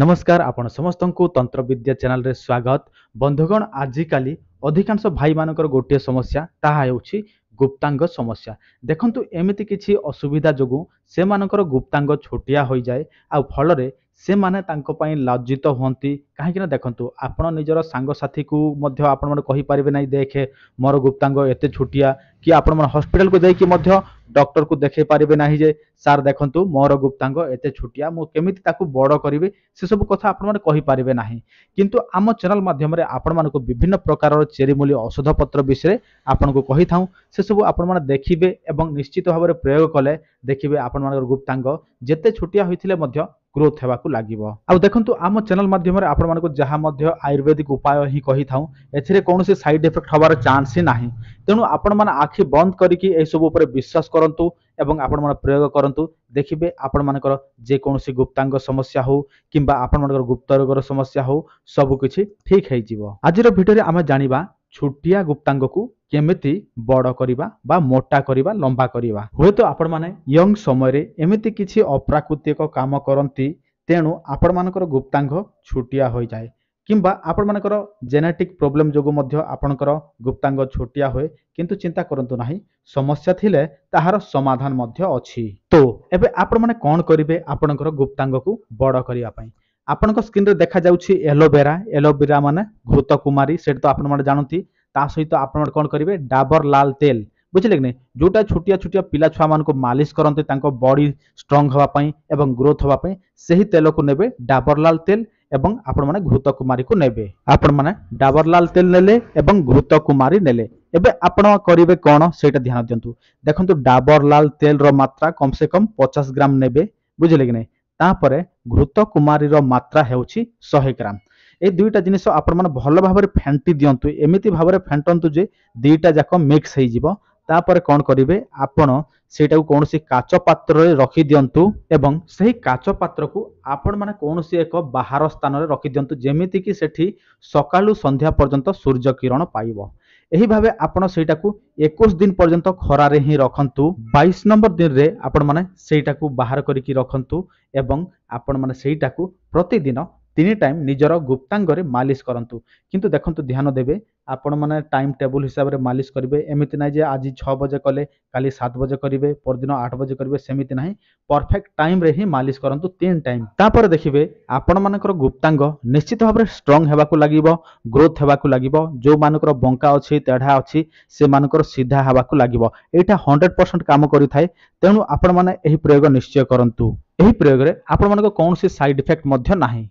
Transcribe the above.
ନମସ୍କାର ଆପଣ ସମସ୍ତଙ୍କୁ ତନ୍ତ୍ରବିଦ୍ୟା ଚ୍ୟାନେଲରେ ସ୍ୱାଗତ ବନ୍ଧୁଗଣ ଆଜିକାଲି ଅଧିକାଂଶ ଭାଇମାନଙ୍କର ଗୋଟିଏ ସମସ୍ୟା ତାହା ହେଉଛି ଗୁପ୍ତାଙ୍ଗ ସମସ୍ୟା ଦେଖନ୍ତୁ ଏମିତି କିଛି ଅସୁବିଧା ଯୋଗୁଁ ସେମାନଙ୍କର ଗୁପ୍ତାଙ୍ଗ ଛୋଟିଆ ହୋଇଯାଏ ଆଉ ଫଳରେ ସେମାନେ ତାଙ୍କ ପାଇଁ ଲଜ୍ଜିତ ହୁଅନ୍ତି କାହିଁକିନା ଦେଖନ୍ତୁ ଆପଣ ନିଜର ସାଙ୍ଗସାଥିକୁ ମଧ୍ୟ ଆପଣମାନେ କହିପାରିବେ ନାହିଁ ଦେଖେ ମୋର ଗୁପ୍ତାଙ୍ଗ ଏତେ ଛୋଟିଆ କି ଆପଣମାନେ ହସ୍ପିଟାଲକୁ ଯାଇକି ମଧ୍ୟ ଡକ୍ଟର କୁ ଦେଖେଇ ପାରିବେ ନାହିଁ ଯେ ସାର୍ ଦେଖନ୍ତୁ ମୋର ଗୁପ୍ତାଙ୍ଗ ଏତେ ଛୋଟିଆ ମୁଁ କେମିତି ତାକୁ ବଡ଼ କରିବି ସେସବୁ କଥା ଆପଣମାନେ କହିପାରିବେ ନାହିଁ କିନ୍ତୁ ଆମ ଚ୍ୟାନେଲ ମାଧ୍ୟମରେ ଆପଣମାନଙ୍କୁ ବିଭିନ୍ନ ପ୍ରକାରର ଚେରିମୂଲି ଔଷଧ ପତ୍ର ବିଷୟରେ ଆପଣଙ୍କୁ କହିଥାଉ ସେସବୁ ଆପଣମାନେ ଦେଖିବେ ଏବଂ ନିଶ୍ଚିତ ଭାବରେ ପ୍ରୟୋଗ କଲେ ଦେଖିବେ ଆପଣମାନଙ୍କର ଗୁପ୍ତାଙ୍ଗ ଯେତେ ଛୋଟିଆ ହୋଇଥିଲେ ମଧ୍ୟ ग्रोथ हेबाकू लागিব আৰু দেখন্তু আমা চেনেল মাধ্যমৰে আপোন মানক জহা মধ্য আয়ুর্বেদিক উপায় হি কহি থাও এছিৰে কোনসি সাইড ইফেক্ট হোৱাৰ চান্সই নাই তেনু আপোন মান আখি বন্ধ কৰি কি এই সব ওপৰ বিশ্বাস কৰন্তু এবং আপোন মান প্ৰয়োগ কৰন্তু দেখিবে আপোন মানকৰ जे কোনসি গুপ্তাংক সমস্যা হয় কিম্বা আপোন মানকৰ গুপ্ত ৰোগৰ সমস্যা হয় সবো কিচি ঠিক হৈ যাব আজিৰ ভিডিঅৰে আমা জানিবা ଛୋଟିଆ ଗୁପ୍ତାଙ୍ଗକୁ କେମିତି ବଡ଼ କରିବା ବା ମୋଟା କରିବା ଲମ୍ବା କରିବା ହୁଏତ ଆପଣମାନେ ୟଙ୍ଗ ସମୟରେ ଏମିତି କିଛି ଅପ୍ରାକୃତିକ କାମ କରନ୍ତି ତେଣୁ ଆପଣମାନଙ୍କର ଗୁପ୍ତାଙ୍ଗ ଛୋଟିଆ ହୋଇଯାଏ କିମ୍ବା ଆପଣମାନଙ୍କର ଜେନେଟିକ୍ ପ୍ରୋବ୍ଲେମ୍ ଯୋଗୁଁ ମଧ୍ୟ ଆପଣଙ୍କର ଗୁପ୍ତାଙ୍ଗ ଛୋଟିଆ ହୁଏ କିନ୍ତୁ ଚିନ୍ତା କରନ୍ତୁ ନାହିଁ ସମସ୍ୟା ଥିଲେ ତାହାର ସମାଧାନ ମଧ୍ୟ ଅଛି ତ ଏବେ ଆପଣମାନେ କ'ଣ କରିବେ ଆପଣଙ୍କର ଗୁପ୍ତାଙ୍ଗକୁ ବଡ଼ କରିବା ପାଇଁ ଆପଣଙ୍କ ସ୍କ୍ରିନ୍ରେ ଦେଖାଯାଉଛି ଏଲୋଭେରା ଏଲୋଭେରା ମାନେ ଘୃତକୁମାରୀ ସେଇଟା ତ ଆପଣମାନେ ଜାଣନ୍ତି ତା ସହିତ ଆପଣମାନେ କ'ଣ କରିବେ ଡାବର ଲାଲ ତେଲ ବୁଝିଲେ କି ନାହିଁ ଯେଉଁଟା ଛୋଟିଆ ଛୋଟିଆ ପିଲା ଛୁଆମାନଙ୍କୁ ମାଲିସ କରନ୍ତି ତାଙ୍କ ବଡି ଷ୍ଟ୍ରଙ୍ଗ ହେବା ପାଇଁ ଏବଂ ଗ୍ରୋଥ ହେବା ପାଇଁ ସେହି ତେଲକୁ ନେବେ ଡାବରଲାଲ ତେଲ ଏବଂ ଆପଣମାନେ ଘୃତକୁମାରୀକୁ ନେବେ ଆପଣମାନେ ଡାବରଲାଲ ତେଲ ନେଲେ ଏବଂ ଘୃତକୁମାରୀ ନେଲେ ଏବେ ଆପଣ କରିବେ କ'ଣ ସେଇଟା ଧ୍ୟାନ ଦିଅନ୍ତୁ ଦେଖନ୍ତୁ ଡାବରଲାଲ ତେଲର ମାତ୍ରା କମ୍ ସେ କମ୍ ପଚାଶ ଗ୍ରାମ ନେବେ ବୁଝିଲେ କି ନାହିଁ ତାପରେ ଘୃତ କୁମାରୀର ମାତ୍ରା ହେଉଛି ଶହେ ଗ୍ରାମ এই দুইটা জিনিস আপনার ভালো ভাবে ফেটি দিন্তু এমিতি ভাবে ফেটন্তু যে দুইটা যাক মিক্স হয়ে যাব তাপরে কণ করবে আপনার সেইটা কৌশি কাচ পাত্রে রখি দিন্তু এবং সেই কাচ পাত্রকু আপন মানে কৌশি এক বাহার স্থানরে রখি দিন্তু যেমিতি কি সেটি সকালু সন্ধ্যা পর্যন্ত সূর্য কিরণ পাইব এইভাবে আপনার সেইটাকু একুশ দিন পর্যন্ত খরারে হি রখন্তু বাইশ নম্বর দিনে আপনার সেইটাকু বাহার করিকি রখন্তু এবং আপনার সেইটাকু প্রতিদিন ତିନି ଟାଇମ୍ ନିଜର ଗୁପ୍ତାଙ୍ଗରେ ମାଲିସ କରନ୍ତୁ କିନ୍ତୁ ଦେଖନ୍ତୁ ଧ୍ୟାନ ଦେବେ ଆପଣମାନେ ଟାଇମ୍ ଟେବୁଲ୍ ହିସାବରେ ମାଲିସ କରିବେ ଏମିତି ନାହିଁ ଯେ ଆଜି ଛଅ ବଜେ କଲେ କାଲି ସାତ ବଜେ କରିବେ ପରଦିନ ଆଠ ବଜେ କରିବେ ସେମିତି ନାହିଁ ପରଫେକ୍ଟ ଟାଇମ୍ରେ ହିଁ ମାଲିସ କରନ୍ତୁ ତିନି ଟାଇମ୍ ତାପରେ ଦେଖିବେ ଆପଣମାନଙ୍କର ଗୁପ୍ତାଙ୍ଗ ନିଶ୍ଚିତ ଭାବରେ ଷ୍ଟ୍ରଙ୍ଗ ହେବାକୁ ଲାଗିବ ଗ୍ରୋଥ୍ ହେବାକୁ ଲାଗିବ ଯେଉଁମାନଙ୍କର ବଙ୍କା ଅଛି ତେଢ଼ା ଅଛି ସେମାନଙ୍କର ସିଧା ହେବାକୁ ଲାଗିବ ଏଇଟା ହଣ୍ଡ୍ରେଡ଼ ପରସେଣ୍ଟ କାମ କରିଥାଏ ତେଣୁ ଆପଣମାନେ ଏହି ପ୍ରୟୋଗ ନିଶ୍ଚୟ କରନ୍ତୁ ଏହି ପ୍ରୟୋଗରେ ଆପଣମାନଙ୍କ କୌଣସି ସାଇଡ୍ ଇଫେକ୍ଟ ମଧ୍ୟ ନାହିଁ